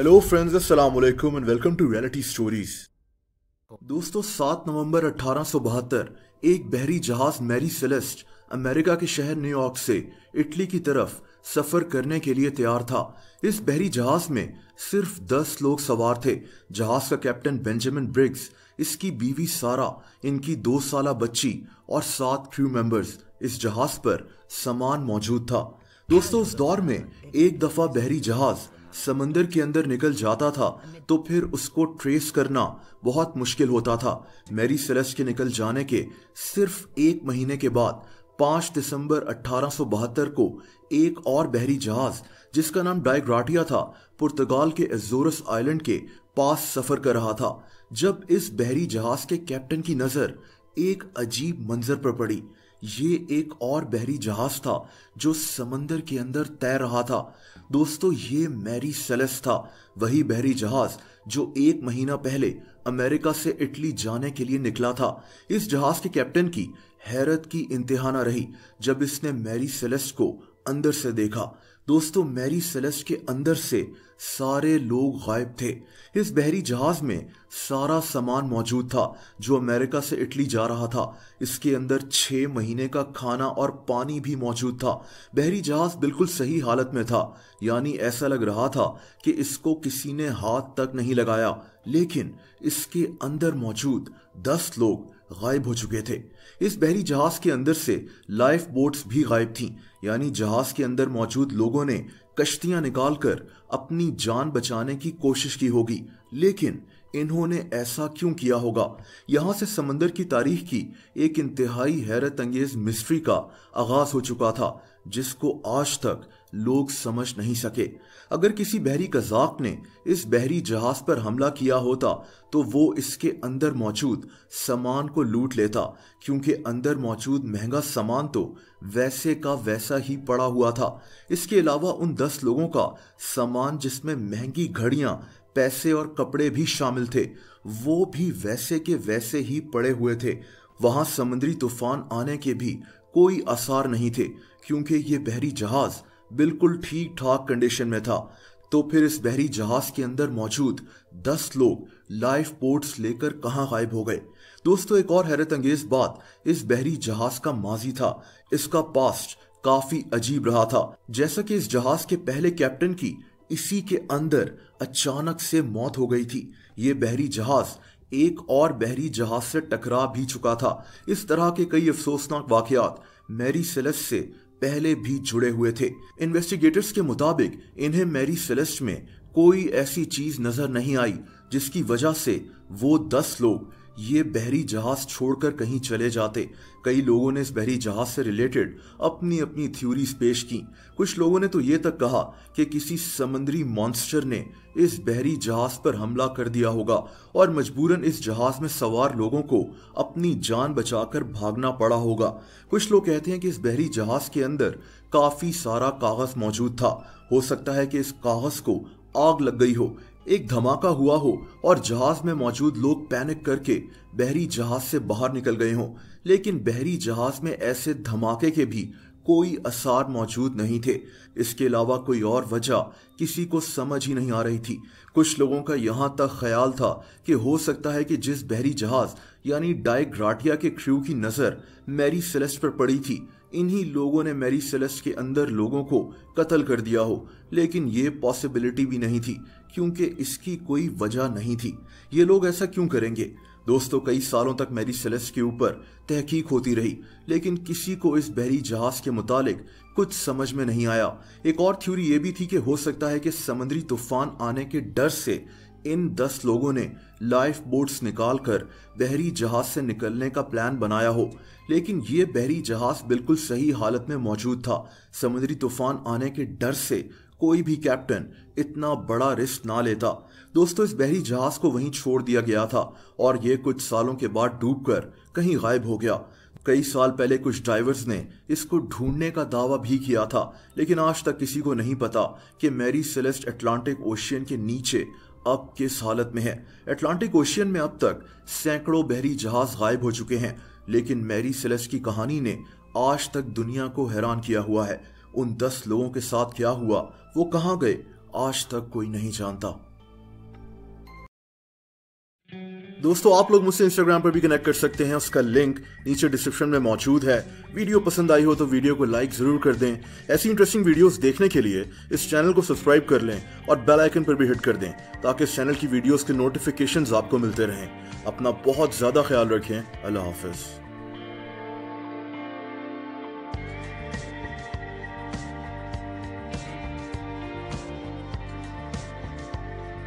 hello friends अस्सलाम वालेकुम and welcome to reality stories दोस्तों 7 नवंबर अठारह एक बहरी जहाज मैरी सेलेस्ट अमेरिका के शहर न्यूयॉर्क से इटली की तरफ सफर करने के लिए तैयार था इस बहरी जहाज में सिर्फ दस लोग सवार थे जहाज का कैप्टन बेंजामिन ब्रिग्स इसकी बीवी सारा इनकी दो साल बच्ची और सात क्रू मेंबर्स इस जहाज पर सामान मौजूद था दोस्तों उस दौर में एक दफा बहरी जहाज समंदर के अंदर निकल जाता था तो फिर उसको ट्रेस करना बहुत मुश्किल होता था मैरी सेलेस्ट के निकल जाने के सिर्फ एक महीने के बाद 5 दिसंबर 1872 को एक और बहरी जहाज जिसका नाम डायग्राटिया था पुर्तगाल के एजोरस आइलैंड के पास सफर कर रहा था जब इस बहरी जहाज के कैप्टन की नजर एक अजीब मंजर पर पड़ी ये एक और बहरी जहाज था जो समंदर के अंदर तैर रहा था दोस्तों ये मैरी सेलेस था वही बहरी जहाज जो एक महीना पहले अमेरिका से इटली जाने के लिए निकला था इस जहाज के कैप्टन की हैरत की इंतहा रही जब इसने मैरी सेलेस को अंदर से देखा दोस्तों मैरी सेलेस्ट के अंदर से सारे लोग गायब थे इस बहरी जहाज में सारा सामान मौजूद था जो अमेरिका से इटली जा रहा था इसके अंदर छः महीने का खाना और पानी भी मौजूद था बहरी जहाज बिल्कुल सही हालत में था यानी ऐसा लग रहा था कि इसको किसी ने हाथ तक नहीं लगाया लेकिन इसके अंदर मौजूद दस लोग गायब हो चुके थे इस बहरी जहाज के अंदर से लाइफ बोट्स भी गायब थीं यानी जहाज के अंदर मौजूद लोगों ने कश्तियां निकालकर अपनी जान बचाने की कोशिश की होगी लेकिन इन्होंने ऐसा क्यों किया होगा यहाँ से समंदर की तारीख की एक इंतहाई हैरत अंगेज मिस्ट्री का आगाज हो चुका था जिसको आज तक लोग समझ नहीं सके अगर किसी बहरी कजाक ने इस बहरी जहाज पर हमला किया होता तो वो इसके अंदर मौजूद सामान को लूट लेता क्योंकि अंदर मौजूद महंगा सामान तो वैसे का वैसा ही पड़ा हुआ था इसके अलावा उन दस लोगों का सामान जिसमें महंगी घड़ियां पैसे और कपड़े भी शामिल थे वो भी वैसे के वैसे ही पड़े हुए थे वहां समुद्री तूफान आने के भी कोई आसार नहीं थे क्योंकि ये बहरी जहाज बिल्कुल ठीक ठाक कंडीशन में था तो फिर इस बहरी जहाज के अंदर मौजूद दस लोग लाइफ पोर्ट्स लेकर कहाँ गायब हो गए दोस्तों एक और हैरत अंगेज बात इस बहरी जहाज का माजी था इसका पास्ट काफी अजीब रहा था जैसा कि इस जहाज के पहले कैप्टन की इसी के अंदर अचानक से मौत हो गई थी ये बहरी जहाज एक और बहरी जहाज से टकरा भी चुका था इस तरह के कई अफसोसनाक वाकयात मैरी सेलेस्ट से पहले भी जुड़े हुए थे इन्वेस्टिगेटर्स के मुताबिक इन्हें मैरी सेलेस्ट में कोई ऐसी चीज नजर नहीं आई जिसकी वजह से वो दस लोग ये बहरी जहाज छोड़कर कहीं चले जाते कई लोगों ने इस बहरी जहाज से रिलेटेड अपनी अपनी थ्योरीज पेश की कुछ लोगों ने तो ये तक कहा कि किसी समुद्री मॉन्स्टर ने इस बहरी जहाज पर हमला कर दिया होगा और मजबूरन इस जहाज में सवार लोगों को अपनी जान बचाकर भागना पड़ा होगा कुछ लोग कहते हैं कि इस बहरी जहाज के अंदर काफी सारा कागज मौजूद था हो सकता है कि इस कागज को आग लग गई हो एक धमाका हुआ हो और जहाज में मौजूद लोग पैनिक करके बहरी जहाज से बाहर निकल गए हों लेकिन बहरी जहाज में ऐसे धमाके के भी कोई आसार मौजूद नहीं थे इसके अलावा कोई और वजह किसी को समझ ही नहीं आ रही थी कुछ लोगों का यहाँ तक ख्याल था कि हो सकता है कि जिस बहरी जहाज यानी डायग्राटिया के क्रू की नज़र मैरी सेलेस्ट पर पड़ी थी इन्हीं लोगों ने मैरी सेलेस्ट के अंदर लोगों को कत्ल कर दिया हो लेकिन ये पॉसिबिलिटी भी नहीं थी क्योंकि इसकी कोई वजह नहीं थी ये लोग ऐसा क्यों करेंगे दोस्तों कई सालों तक मेरी सेलेस के ऊपर तहकीक होती रही लेकिन किसी को इस बहरी जहाज के मुतालिक कुछ समझ में नहीं आया एक और थ्योरी ये भी थी कि हो सकता है कि समुद्री तूफान आने के डर से इन दस लोगों ने लाइफ बोट्स निकालकर बहरी जहाज से निकलने का प्लान बनाया हो लेकिन ये बहरी जहाज बिल्कुल सही हालत में मौजूद था समुद्री तूफान आने के डर से कोई भी कैप्टन इतना बड़ा रिस्क ना लेता दोस्तों इस बहरी जहाज को वहीं छोड़ दिया गया था और ये कुछ सालों के बाद डूबकर कहीं गायब हो गया कई साल पहले कुछ ड्राइवर्स ने इसको ढूंढने का दावा भी किया था लेकिन आज तक किसी को नहीं पता कि मैरी सेलेस्ट अटलांटिक ओशियन के नीचे अब किस हालत में है अटलांटिक ओशियन में अब तक सैकड़ों बहरी जहाज गायब हो चुके हैं लेकिन मैरी सेलेस्ट की कहानी ने आज तक दुनिया को हैरान किया हुआ है उन दस लोगों के साथ क्या हुआ वो कहां गए आज तक कोई नहीं जानता दोस्तों आप लोग मुझसे इंस्टाग्राम पर भी कनेक्ट कर सकते हैं उसका लिंक नीचे डिस्क्रिप्शन में मौजूद है वीडियो पसंद आई हो तो वीडियो को लाइक जरूर कर दें ऐसी इंटरेस्टिंग वीडियोस देखने के लिए इस चैनल को सब्सक्राइब कर लें और बेल आइकन पर भी हिट कर दें ताकि इस चैनल की वीडियोस के नोटिफिकेशंस आपको मिलते रहें अपना बहुत ज़्यादा ख्याल रखें अल्लाह हाफिज़